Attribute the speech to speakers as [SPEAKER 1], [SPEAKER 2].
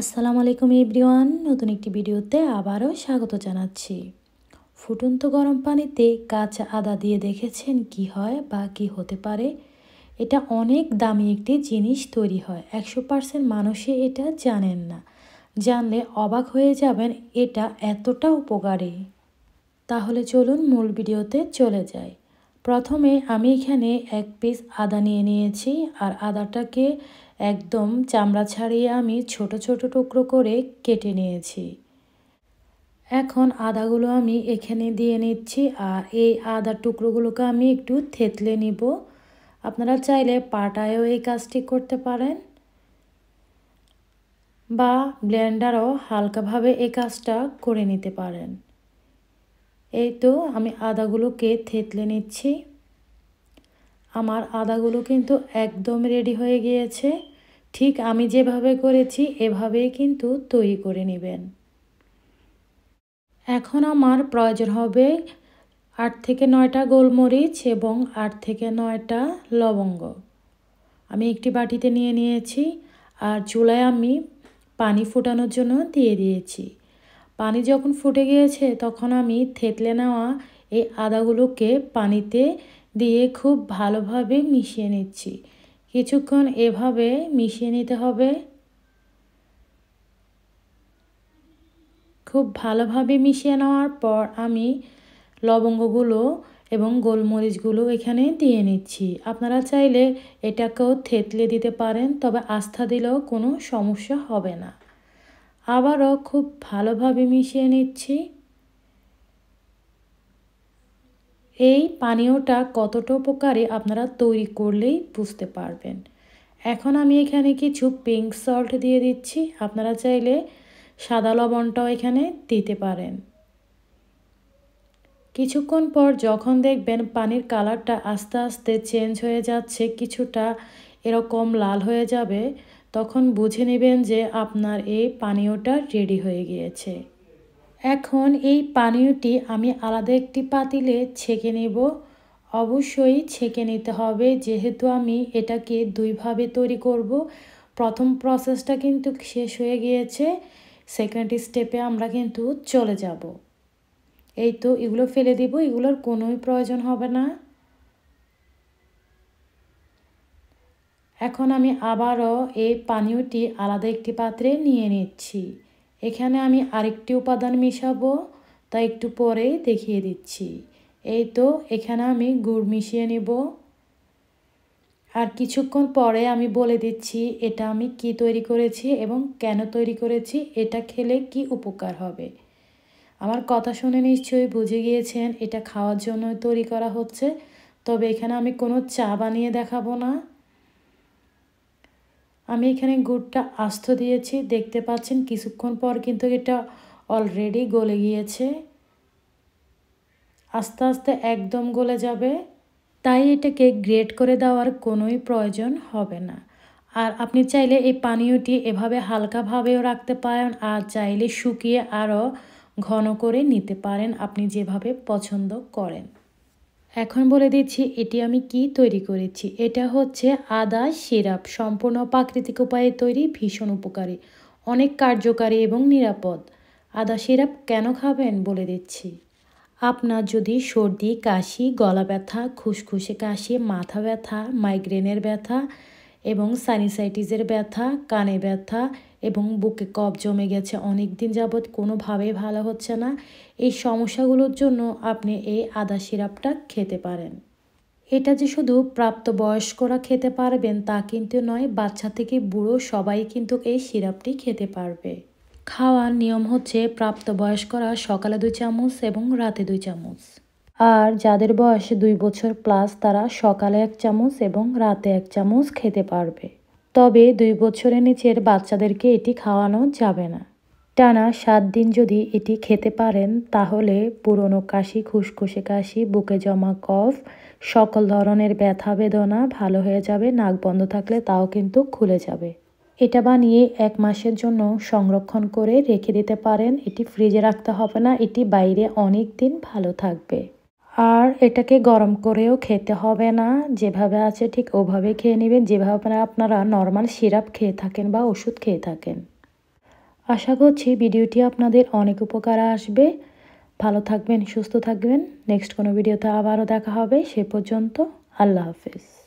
[SPEAKER 1] আসসালামু আলাইকুম এভরিওয়ান নতুন একটি ভিডিওতে আবারও স্বাগত জানাচ্ছি ফুটন্ত গরম পানিতে কাঁচা আদা দিয়ে দেখেছেন কি হয় বা কি হতে পারে এটা অনেক দামি একটি জিনিস তৈরি হয় একশো পার্সেন্ট মানুষে এটা জানেন না জানলে অবাক হয়ে যাবেন এটা এতটা উপকারী তাহলে চলুন মূল ভিডিওতে চলে যায় প্রথমে আমি এখানে এক পিস আদা নিয়ে নিয়েছি আর আদাটাকে একদম চামড়া ছাড়িয়ে আমি ছোট ছোট টুকরো করে কেটে নিয়েছি এখন আদাগুলো আমি এখানে দিয়ে নিচ্ছি আর এই আদার টুকরোগুলোকে আমি একটু থেতলে নিব আপনারা চাইলে পাটায়ও এই কাজটি করতে পারেন বা ব্লেন্ডারও হালকাভাবে এই কাজটা করে নিতে পারেন এই তো আমি আদাগুলোকে থেতলে নিচ্ছি আমার আদাগুলো কিন্তু একদম রেডি হয়ে গিয়েছে ঠিক আমি যেভাবে করেছি এভাবেই কিন্তু তৈরি করে নেবেন এখন আমার প্রয়োজন হবে আট থেকে নয়টা গোলমরিচ এবং আট থেকে নয়টা লবঙ্গ আমি একটি বাটিতে নিয়ে নিয়েছি আর চুলায় আমি পানি ফোটানোর জন্য দিয়ে দিয়েছি পানি যখন ফুটে গিয়েছে তখন আমি থেতলে নেওয়া এই আদাগুলোকে পানিতে দিয়ে খুব ভালোভাবে মিশিয়ে নিচ্ছি কিছুক্ষণ এভাবে মিশিয়ে নিতে হবে খুব ভালোভাবে মিশিয়ে নেওয়ার পর আমি লবঙ্গগুলো এবং গোলমরিচগুলো এখানে দিয়ে নিচ্ছি আপনারা চাইলে এটাকেও থেতলে দিতে পারেন তবে আস্থা দিলেও কোনো সমস্যা হবে না আবারও খুব ভালোভাবে মিশিয়ে নিচ্ছি এই পানীয়টা কতটা উপকারে আপনারা তৈরি করলেই বুঝতে পারবেন এখন আমি এখানে কিছু পিঙ্ক সল্ট দিয়ে দিচ্ছি আপনারা চাইলে সাদা লবণটাও এখানে দিতে পারেন কিছুক্ষণ পর যখন দেখবেন পানির কালারটা আস্তে আস্তে চেঞ্জ হয়ে যাচ্ছে কিছুটা এরকম লাল হয়ে যাবে তখন বুঝে নেবেন যে আপনার এই পানীয়টা রেডি হয়ে গিয়েছে এখন এই পানীয়টি আমি আলাদা একটি পাতিলে ছেঁকে নেব অবশ্যই ছেঁকে নিতে হবে যেহেতু আমি এটাকে দুইভাবে তৈরি করব প্রথম প্রসেসটা কিন্তু শেষ হয়ে গিয়েছে সেকেন্ড স্টেপে আমরা কিন্তু চলে যাব এই তো এগুলো ফেলে দিব এগুলোর কোনোই প্রয়োজন হবে না এখন আমি আবারও এই পানীয়টি আলাদা একটি পাত্রে নিয়ে নিচ্ছি এখানে আমি আরেকটি উপাদান মিশাবো তা একটু পরে দেখিয়ে দিচ্ছি এই তো এখানে আমি গুড় মিশিয়ে নেব আর কিছুক্ষণ পরে আমি বলে দিচ্ছি এটা আমি কি তৈরি করেছি এবং কেন তৈরি করেছি এটা খেলে কি উপকার হবে আমার কথা শুনে নিশ্চয়ই বুঝে গিয়েছেন এটা খাওয়ার জন্য তৈরি করা হচ্ছে তবে এখানে আমি কোনো চা বানিয়ে দেখাবো না আমি এখানে গুড়টা আস্ত দিয়েছি দেখতে পাচ্ছেন কিছুক্ষণ পর কিন্তু এটা অলরেডি গলে গিয়েছে আস্তে আস্তে একদম গলে যাবে তাই এটাকে গ্রেট করে দেওয়ার কোনোই প্রয়োজন হবে না আর আপনি চাইলে এই পানীয়টি এভাবে হালকাভাবেও রাখতে পারেন আর চাইলে শুকিয়ে আরও ঘন করে নিতে পারেন আপনি যেভাবে পছন্দ করেন এখন বলে দিচ্ছি এটি আমি কি তৈরি করেছি এটা হচ্ছে আদা সিরাপ সম্পূর্ণ প্রাকৃতিক উপায়ে তৈরি ভীষণ উপকারী অনেক কার্যকারী এবং নিরাপদ আদা সিরাপ কেন খাবেন বলে দিচ্ছি আপনার যদি সর্দি কাশি গলা ব্যথা খুসখুসে কাশি মাথা ব্যথা মাইগ্রেনের ব্যথা এবং সানিসাইটিসের ব্যথা কানে ব্যথা এবং বুকে কপ জমে গেছে অনেক দিন যাবৎ কোনোভাবেই ভালো হচ্ছে না এই সমস্যাগুলোর জন্য আপনি এই আদা সিরাপটা খেতে পারেন এটা যে শুধু প্রাপ্তবয়স্করা খেতে পারবেন তা কিন্তু নয় বাচ্চা থেকে বুড়ো সবাই কিন্তু এই সিরাপটি খেতে পারবে খাওয়ার নিয়ম হচ্ছে প্রাপ্তবয়স্করা সকালে দুই চামচ এবং রাতে দুই চামচ আর যাদের বয়স দুই বছর প্লাস তারা সকালে এক চামচ এবং রাতে এক চামচ খেতে পারবে তবে দুই বছরের নিচের বাচ্চাদেরকে এটি খাওয়ানো যাবে না টানা সাত দিন যদি এটি খেতে পারেন তাহলে পুরনো কাশি খুসখুসে কাশি বুকে জমা কফ সকল ধরনের ব্যথা বেদনা ভালো হয়ে যাবে নাক বন্ধ থাকলে তাও কিন্তু খুলে যাবে এটা বানিয়ে এক মাসের জন্য সংরক্ষণ করে রেখে দিতে পারেন এটি ফ্রিজে রাখতে হবে না এটি বাইরে অনেক দিন ভালো থাকবে আর এটাকে গরম করেও খেতে হবে না যেভাবে আছে ঠিক ওভাবে খেয়ে নেবেন যেভাবে আপনারা নর্মাল সিরাপ খেয়ে থাকেন বা ওষুধ খেয়ে থাকেন আশা করছি ভিডিওটি আপনাদের অনেক উপকার আসবে ভালো থাকবেন সুস্থ থাকবেন নেক্সট কোনো ভিডিওতে আবারও দেখা হবে সে পর্যন্ত আল্লাহ হাফেজ